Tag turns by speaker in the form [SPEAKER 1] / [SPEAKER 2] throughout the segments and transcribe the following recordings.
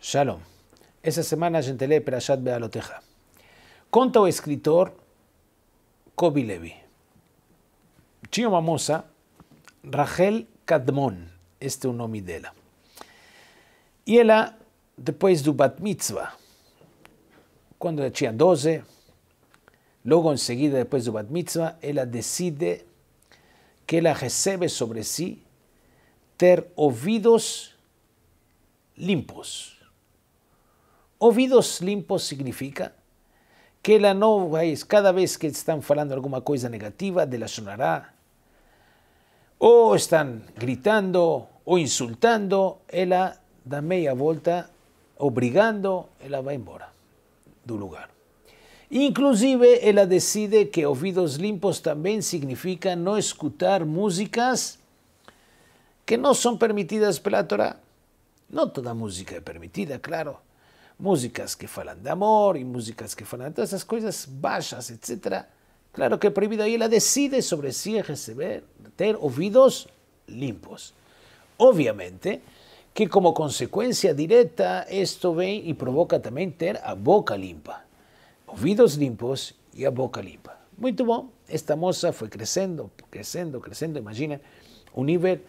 [SPEAKER 1] Shalom. Essa semana a gente lê Perashat Bealoteja. Conta o escritor Kobi Levi. Tinha uma moça, Rachel Kadmon, este é o nome dela. E ela, depois do Bat Mitzvah, cuando tenía 12, luego enseguida después de Bat Mitzvah, ella decide que la recibe sobre sí ter oídos limpos. Oídos limpos significa que la no cada vez que están falando alguna cosa negativa de la sonará, o están gritando o insultando, ella da media vuelta, obligando, ella va embora lugar. Inclusive, ella decide que oídos limpos también significa no escuchar músicas que no son permitidas la Torá. No toda música es permitida, claro. Músicas que hablan de amor y músicas que hablan de todas esas cosas, bajas etc. Claro que prohibido prohibido y decide sobre si recibir, tener oídos limpos. Obviamente, que como consecuencia directa esto ve y provoca también tener a boca limpa, ovidos limpos y a boca limpa. Muy bueno esta moza fue creciendo, creciendo, creciendo, imagina un nivel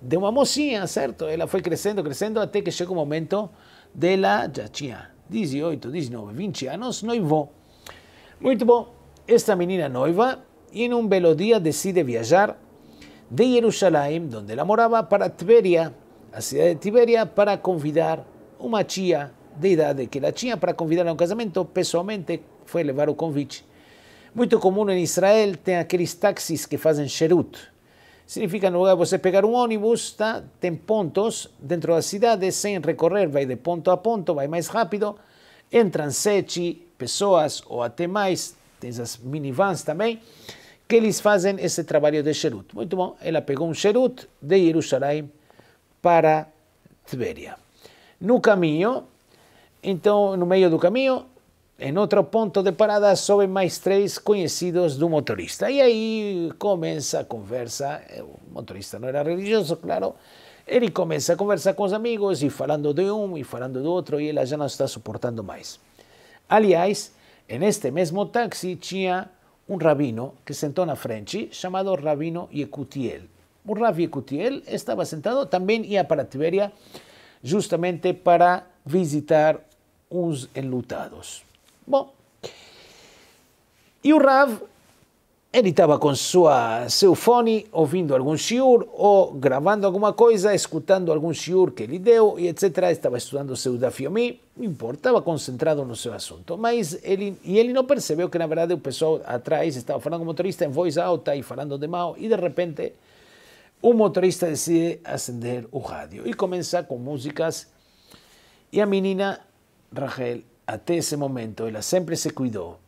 [SPEAKER 1] de una mocinha, ¿cierto? Ella fue creciendo, creciendo, hasta que llegó el momento de la tinha 18, 19, 20 años iba. Muy bien, esta menina noiva y en un belo día decide viajar de Jerusalén donde la moraba, para Tveria, a cidade eh, de Tibéria para convidar uma tia de idade que ela tinha para convidar a um casamento, pessoalmente foi levar o convite. Muito comum em Israel tem aqueles táxis que fazem xerut. Significa no lugar de você pegar um ônibus, tá? tem pontos dentro da cidade, sem recorrer, vai de ponto a ponto, vai mais rápido. Entram sete pessoas ou até mais, tem essas minivans também, que eles fazem esse trabalho de xerut. Muito bom, ela pegou um xerut de Jerusalém para Tiberia. No caminho, então, no meio do caminho, em outro ponto de parada, sobem mais três conhecidos do motorista. E aí começa a conversa. O eh, motorista não era religioso, claro. Ele começa a conversar com os amigos e falando de um e falando do outro, e ela já não está suportando mais. Aliás, neste mesmo táxi tinha um rabino que sentou na frente, chamado Rabino Yekutiel. Ravi Cutiel estaba sentado, también iba para Tiberia, justamente para visitar unos enlutados. Bueno, y Urav él estaba con su o ah, fone, algún o shiur, o grabando alguna cosa, escutando algún shiur que él y y etc. Estaba estudiando su no importa, concentrado en su asunto. Mas él Y él no percibió que, la verdad el pessoal atrás estaba hablando motorista en voz alta y hablando de mao y de repente un motorista decide ascender un radio y comienza con músicas Y a menina Rachel hasta ese momento ella siempre se cuidó.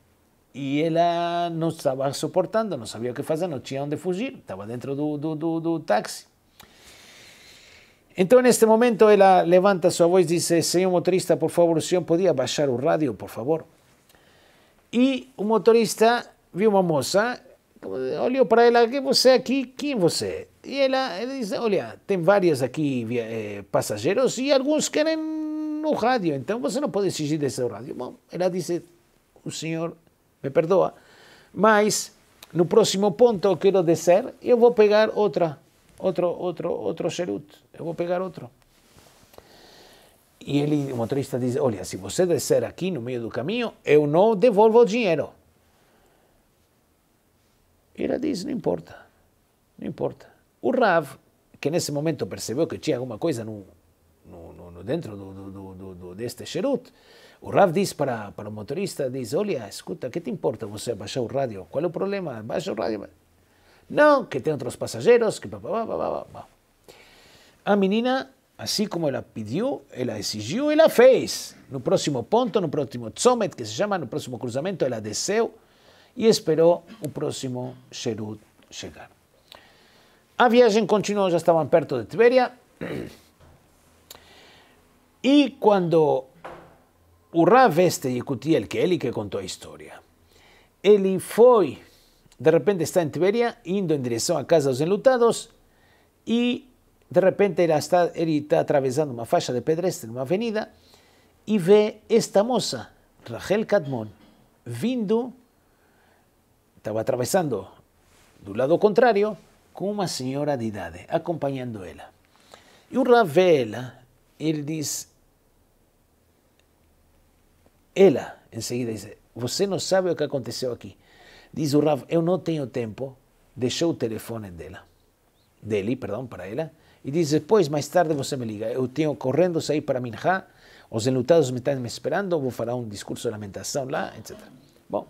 [SPEAKER 1] Y ella ah, no estaba soportando, no sabía qué hacer, no tenía dónde fugir, Estaba dentro del taxi. Entonces, en este momento, ella ah, levanta su voz y dice, señor motorista, por favor, si yo podía bajar un radio, por favor? Y un motorista a una moza olhou para ela, que você é aqui, quem você é? E ela, ela disse, olha, tem várias aqui eh, passageiros e alguns querem no rádio, então você não pode exigir desse rádio. Bom, ela disse, o senhor me perdoa, mas no próximo ponto eu quero descer, eu vou pegar outra, outro, outro, outro charuto, eu vou pegar outro. E ele, o motorista diz, olha, se você descer aqui no meio do caminho, eu não devolvo o dinheiro. E ela diz: não importa, não importa. O Rav, que nesse momento percebeu que tinha alguma coisa no, no, no dentro do, do, do, do, deste xerut, o Rav diz para, para o motorista: diz, Olha, escuta, que te importa você baixar o rádio? Qual é o problema? Baixa o rádio. Não, que tem outros passageiros, que. A menina assim como ela pediu, ela exigiu, ela fez. No próximo ponto, no próximo summit, que se chama, no próximo cruzamento, ela desceu Y esperó... ...el próximo ...Sherud... ...llegar. A viaje continuó... ...ya estaban perto de Tiberia. ...y cuando... veste y veste el que él y que contó historia, historia... ...él fue... de repente está en Tiberia, indo en dirección... ...a casa de los enlutados, ...y... de repente él está, ...él está una ...una falla de ...en una avenida ...y ve... esta moza... Rachel Cadmon, vindo estava atravessando do lado contrário com uma senhora de idade, acompanhando ela. E o ela ele diz, ela em seguida diz, você não sabe o que aconteceu aqui. Diz o Rav, eu não tenho tempo, deixou o telefone dela, dele, perdão, para ela, e diz, depois, mais tarde você me liga, eu tenho correndo sair para Minha, os enlutados me estão me esperando, vou falar um discurso de lamentação lá, etc. Bom,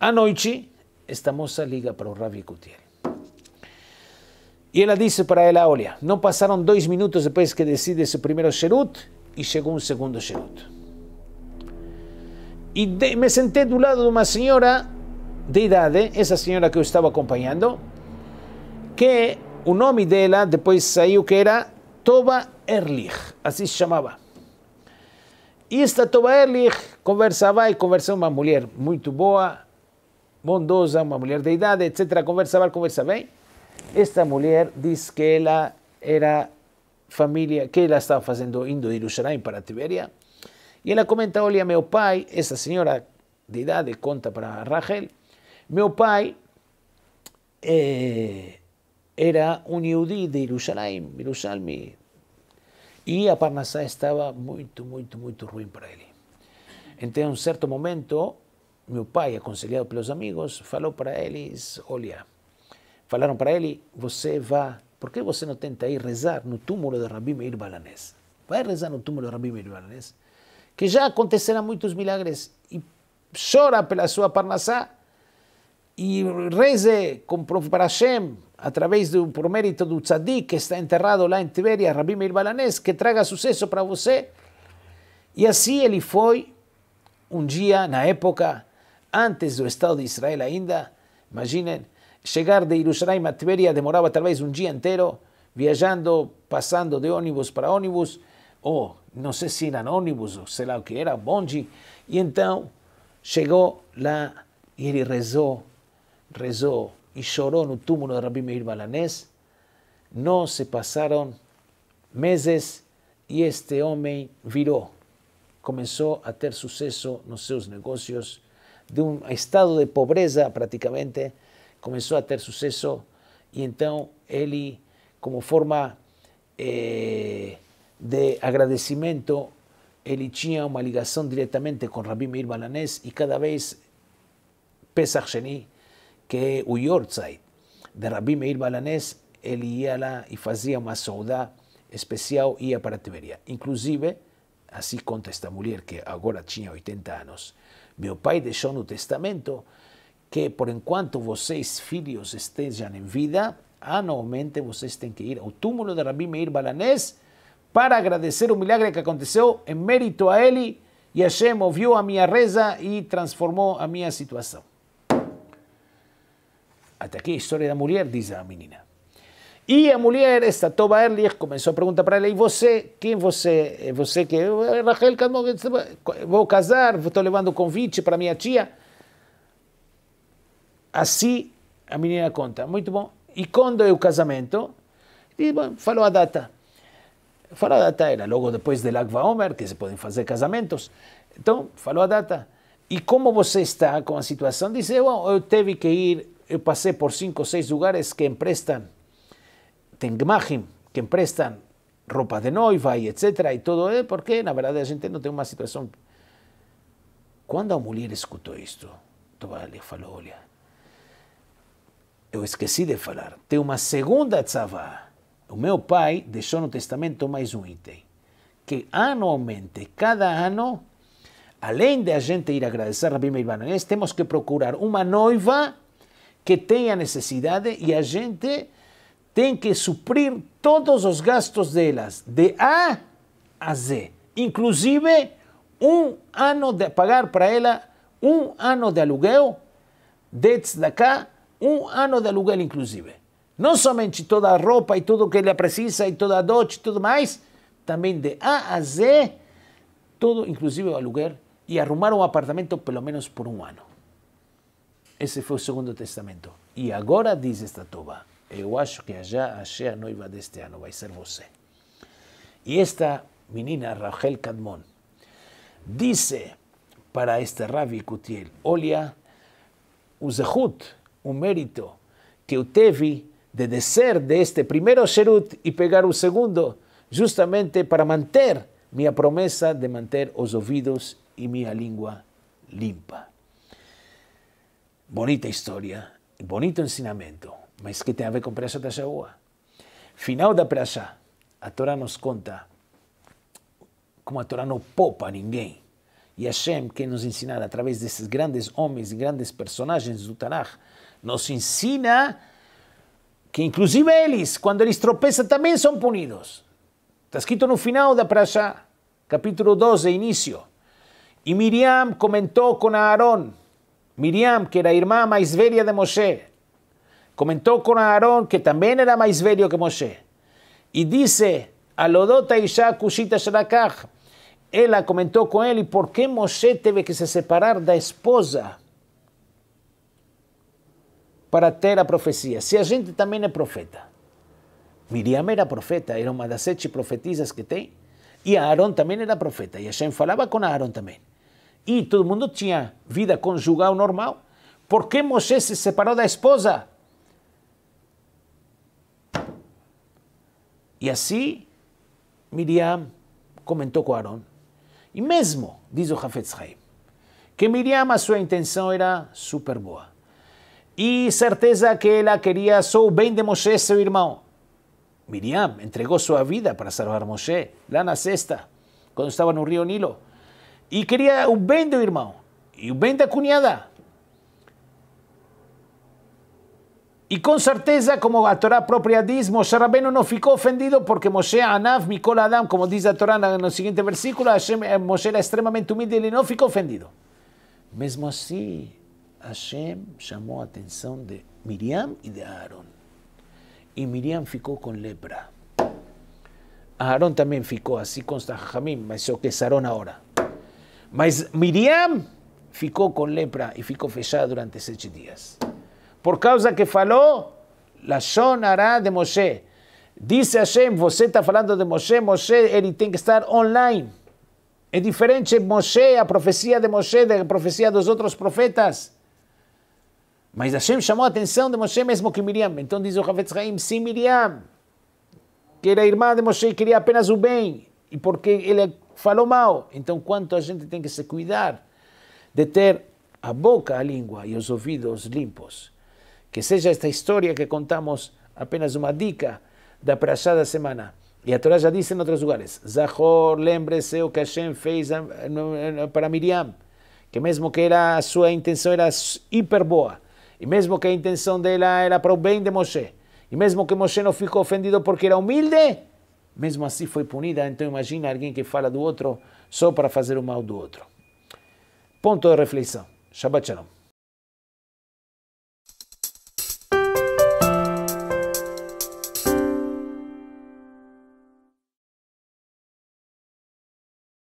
[SPEAKER 1] à noite, esta moza liga para un rabbi Cutiel. Y ella dice para ella olia no pasaron dos minutos después que decide su primero xerut y llegó un segundo xerut. Y me senté un lado de una señora de edad, esa señora que yo estaba acompañando, que nombre de ella después salió que era Toba Erlich, Así se llamaba. Y esta Toba Erlich conversaba y con una mujer muy buena, bondosa, una mujer de edad etcétera conversaba conversaba Esta mujer dice que ella... era familia, que la estaba... ...haciendo indo de Jerusalém para Tiberia. ...y ella comenta, a mi pai, ...esa señora de ...de conta para Rachel, ...mi pai eh, era un judío... de Jerusalém, Jerusalém, ...y a Parnassá estaba... ...muy, muy, muy, ruin para él entonces en un cierto momento, meu pai, aconselhado é pelos amigos, falou para eles: olha, falaram para ele, você vá, por que você não tenta ir rezar no túmulo de Rabi Meir Balanés? Vai rezar no túmulo de Rabi Meir Balanés, que já aconteceram muitos milagres, e chora pela sua parnassá, e reze com, para Hashem, através do por mérito do tzadik que está enterrado lá em Tiberia, Rabi Meir Balanés, que traga sucesso para você. E assim ele foi, um dia, na época, antes del Estado de Israel ainda. Imaginen, llegar de Jerusalén a Tiberia demoraba tal vez un día entero, viajando, pasando de ónibus para ónibus, o no sé si eran ônibus, o sei lá o que era, bonji. y entonces llegó la y rezó, rezó y lloró en el túmulo de Rabí Meir Balanés. no se pasaron meses y este hombre viró, comenzó a ter suceso nos seus negocios, de un estado de pobreza prácticamente, comenzó a tener suceso y entonces él como forma eh, de agradecimiento, ele tenía una ligación directamente con Rabbi Meir Balanés y cada vez Pesach Sheni, que es el de Rabbi Meir Balanés, él iba lá y fazia una saudá especial, iba para Tiberia. Inclusive, así conta esta mujer que ahora tenía 80 años, Meu pai deixou no testamento que, por enquanto vocês, filhos, estejam em vida, anualmente vocês têm que ir ao túmulo de Rabi Meir Balanés para agradecer o milagre que aconteceu em mérito a ele e Hashem ouviu a minha reza e transformou a minha situação. Até aqui a história da mulher, diz a menina. E a mulher, esta Toba Erlich, começou a perguntar para ela, e você, quem você, é? você que, é? Raquel Kadmon, vou casar, estou levando o convite para minha tia. Assim, a menina conta, muito bom. E quando é o casamento? E, bom, falou a data. Falou a data, era logo depois de Lagva Omer, que se podem fazer casamentos. Então, falou a data. E como você está com a situação? Disse, bom, eu teve que ir, eu passei por cinco, ou seis lugares que emprestam ten gmachim, que emprestan ropa de noiva e etc. E todo é porque, na verdade, a gente não tem uma situação. Quando a mulher escutou isto, Tobalha falou, olha, eu esqueci de falar, tem uma segunda tzavá. O meu pai deixou no testamento mais um item, que anualmente, cada ano, além de a gente ir agradecer a Rabi Meir temos que procurar uma noiva que tenha necessidade e a gente tem que suprir todos os gastos delas, de A a Z, inclusive um ano de pagar para ela um ano de aluguel, de cá, um ano de aluguel inclusive. Não somente toda a roupa e tudo que ela precisa, e toda a dote e tudo mais, também de A a Z, tudo, inclusive o aluguel, e arrumar um apartamento pelo menos por um ano. Esse foi o segundo testamento. E agora diz esta Toba. yo acho que allá, allá no iba de este va a ser você. Y esta menina, Raquel Cadmon dice para este rabi Kutiel, olha un zehut, mérito que eu de descer de este primero Sherut y pegar un segundo, justamente para mantener mi promesa de mantener los oídos y mi lengua limpa. Bonita historia, bonito ensinamiento. Mas que tem a ver com Parashat Ashavua? Final da Parashá, a Torá nos conta como a Torá não poupa ninguém. E Hashem quer nos ensinar, através desses grandes homens e grandes personagens do Tanakh, nos ensina que inclusive eles, quando eles tropeçam, também são punidos. Está escrito no final da Praxá, capítulo 12, início. E Miriam comentou com Aaron, Miriam, que era a irmã mais velha de Moshe, Comentou com Aarón, que também era mais velho que Moshe. E disse, Alodota Isha Kushita Sharakach. Ela comentou com ele, por que Moshe teve que se separar da esposa para ter a profecia? Se a gente também é profeta. Miriam era profeta, era uma das sete profetisas que tem. E Aaron também era profeta. E Hashem falava com Aaron também. E todo mundo tinha vida conjugal normal. Por que Moshe se separou da esposa? Y así Miriam comentó con Aarón. Y mesmo, dijo Jafet Hafetz que Miriam, a su intención era súper boa. Y certeza que ella quería su el bien de Moshe, su irmão. Miriam entregó su vida para salvar Moshe, lá na cuando estaba en el río Nilo. y quería un su hermano irmão y un de de cunhada. E com certeza, como a Torá própria diz, Moshe Rabbeinu não ficou ofendido porque Moshe Anav Mikol Adam, como diz a Torá no seguinte versículo, Hashem, eh, Moshe era extremamente humilde, ele não ficou ofendido. Mesmo assim, Hashem chamou a atenção de Miriam e de Aaron. E Miriam ficou com lepra. Aaron também ficou, assim consta Jamim, mas só que Saron agora. Mas Miriam ficou com lepra e ficou fechada durante sete dias por causa que falou Lashon Hará de Moshe. Disse Hashem, você está falando de Moshe, Moshe ele tem que estar online. É diferente Moshe, a profecia de Moshe, da profecia dos outros profetas. Mas Hashem chamou a atenção de Moshe mesmo que Miriam. Então diz o Havetz Haim, sim Miriam, que era irmã de Moshe e queria apenas o bem, e porque ele falou mal. Então quanto a gente tem que se cuidar de ter a boca, a língua e os ouvidos limpos. Que seja esta história que contamos apenas uma dica da Prashá da semana. E a Torá já disse em outros lugares: Zahor, lembre-se o que Hashem fez para Miriam, que mesmo que era, a sua intenção era hiper boa, e mesmo que a intenção dela era para o bem de Moshe, e mesmo que Moshe não ficou ofendido porque era humilde, mesmo assim foi punida. Então imagina alguém que fala do outro só para fazer o mal do outro. Ponto de reflexão. Shabbat Shalom.